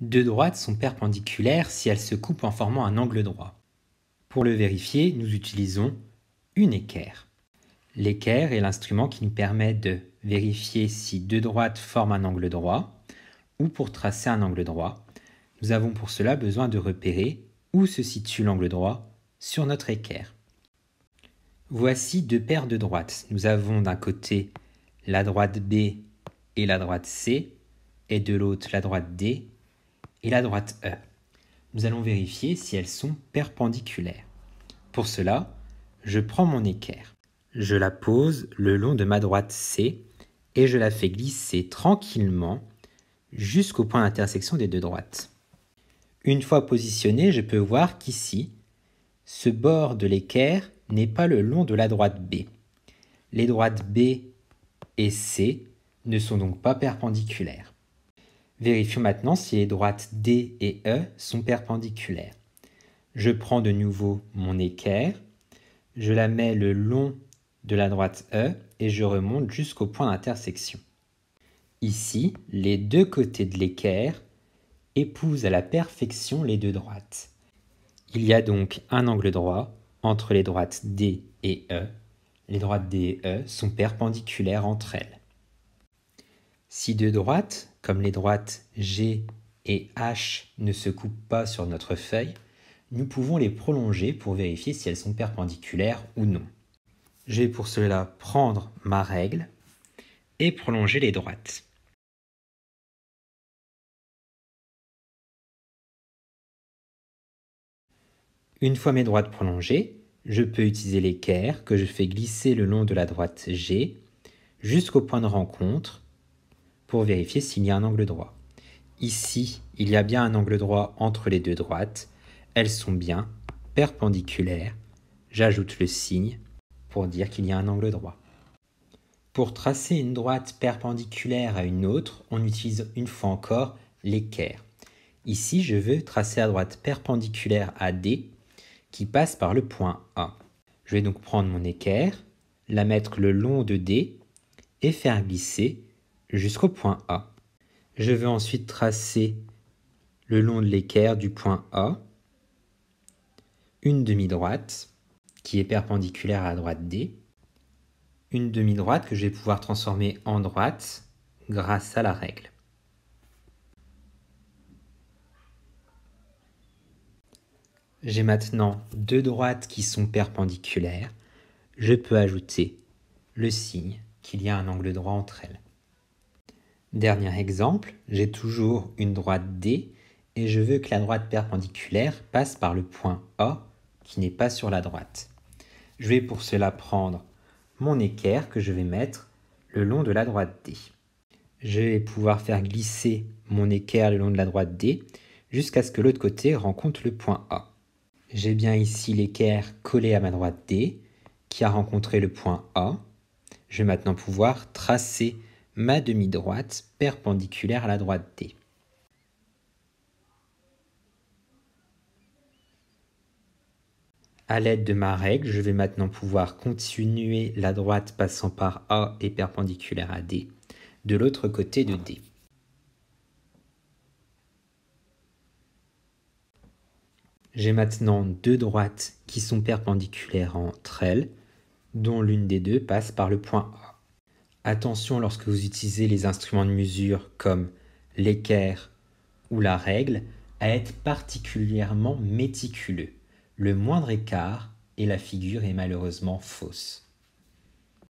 Deux droites sont perpendiculaires si elles se coupent en formant un angle droit. Pour le vérifier, nous utilisons une équerre. L'équerre est l'instrument qui nous permet de vérifier si deux droites forment un angle droit ou pour tracer un angle droit. Nous avons pour cela besoin de repérer où se situe l'angle droit sur notre équerre. Voici deux paires de droites. Nous avons d'un côté la droite B et la droite C et de l'autre la droite D et la droite E. Nous allons vérifier si elles sont perpendiculaires. Pour cela, je prends mon équerre. Je la pose le long de ma droite C et je la fais glisser tranquillement jusqu'au point d'intersection des deux droites. Une fois positionnée, je peux voir qu'ici, ce bord de l'équerre n'est pas le long de la droite B. Les droites B et C ne sont donc pas perpendiculaires. Vérifions maintenant si les droites D et E sont perpendiculaires. Je prends de nouveau mon équerre, je la mets le long de la droite E et je remonte jusqu'au point d'intersection. Ici, les deux côtés de l'équerre épousent à la perfection les deux droites. Il y a donc un angle droit entre les droites D et E. Les droites D et E sont perpendiculaires entre elles. Si deux droites comme les droites G et H ne se coupent pas sur notre feuille, nous pouvons les prolonger pour vérifier si elles sont perpendiculaires ou non. Je vais pour cela prendre ma règle et prolonger les droites. Une fois mes droites prolongées, je peux utiliser l'équerre que je fais glisser le long de la droite G jusqu'au point de rencontre pour vérifier s'il y a un angle droit. Ici, il y a bien un angle droit entre les deux droites. Elles sont bien perpendiculaires. J'ajoute le signe pour dire qu'il y a un angle droit. Pour tracer une droite perpendiculaire à une autre, on utilise une fois encore l'équerre. Ici, je veux tracer la droite perpendiculaire à D qui passe par le point A. Je vais donc prendre mon équerre, la mettre le long de D et faire glisser jusqu'au point A. Je veux ensuite tracer le long de l'équerre du point A une demi-droite qui est perpendiculaire à la droite D, une demi-droite que je vais pouvoir transformer en droite grâce à la règle. J'ai maintenant deux droites qui sont perpendiculaires. Je peux ajouter le signe qu'il y a un angle droit entre elles. Dernier exemple, j'ai toujours une droite D et je veux que la droite perpendiculaire passe par le point A qui n'est pas sur la droite. Je vais pour cela prendre mon équerre que je vais mettre le long de la droite D. Je vais pouvoir faire glisser mon équerre le long de la droite D jusqu'à ce que l'autre côté rencontre le point A. J'ai bien ici l'équerre collée à ma droite D qui a rencontré le point A. Je vais maintenant pouvoir tracer ma demi-droite perpendiculaire à la droite D. A l'aide de ma règle, je vais maintenant pouvoir continuer la droite passant par A et perpendiculaire à D de l'autre côté de D. J'ai maintenant deux droites qui sont perpendiculaires entre elles, dont l'une des deux passe par le point A. Attention lorsque vous utilisez les instruments de mesure comme l'équerre ou la règle à être particulièrement méticuleux. Le moindre écart et la figure est malheureusement fausse.